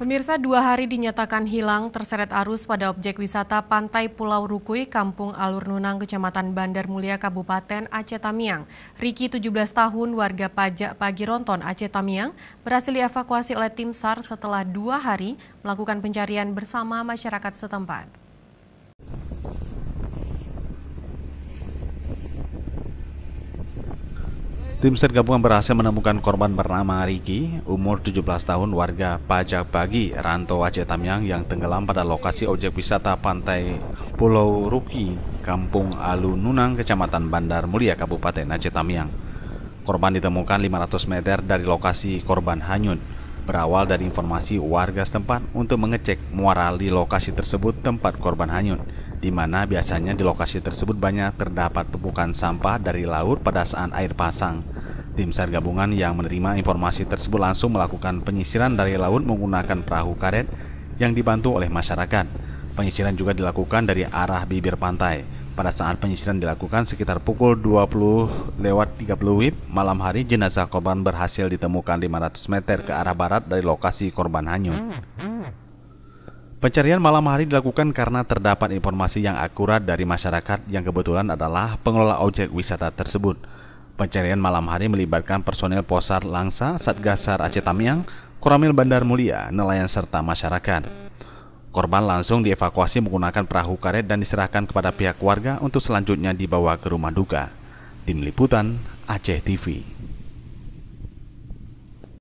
Pemirsa dua hari dinyatakan hilang terseret arus pada objek wisata Pantai Pulau Rukui, Kampung Alur Nunang, Kecamatan Bandar Mulia, Kabupaten Aceh Tamiang. Riki 17 tahun, warga pajak pagi Ronton, Aceh Tamiang, berhasil dievakuasi oleh tim SAR setelah dua hari melakukan pencarian bersama masyarakat setempat. Tim SAR gabungan berhasil menemukan korban bernama Riki, umur 17 tahun warga Pajak Pagi, Ranto Aceh Tamyang yang tenggelam pada lokasi objek wisata pantai Pulau Ruki, Kampung Alununang, Kecamatan Bandar Mulia, Kabupaten Aceh Tamyang. Korban ditemukan 500 meter dari lokasi korban hanyut berawal dari informasi warga setempat untuk mengecek muara di lokasi tersebut tempat korban hanyut, di mana biasanya di lokasi tersebut banyak terdapat tumpukan sampah dari laut pada saat air pasang. Tim SAR gabungan yang menerima informasi tersebut langsung melakukan penyisiran dari laut menggunakan perahu karet yang dibantu oleh masyarakat. Penyisiran juga dilakukan dari arah bibir pantai. Pada saat penyisiran dilakukan sekitar pukul 20 lewat 30 WIB malam hari jenazah korban berhasil ditemukan 500 meter ke arah barat dari lokasi korban hanyut. Pencarian malam hari dilakukan karena terdapat informasi yang akurat dari masyarakat yang kebetulan adalah pengelola objek wisata tersebut. Pencarian malam hari melibatkan personel Posar Langsa, Satgasar Aceh Tamiang, Koramil Bandar Mulia, nelayan serta masyarakat. Korban langsung dievakuasi menggunakan perahu karet dan diserahkan kepada pihak warga untuk selanjutnya dibawa ke rumah duka. Tim Liputan Aceh TV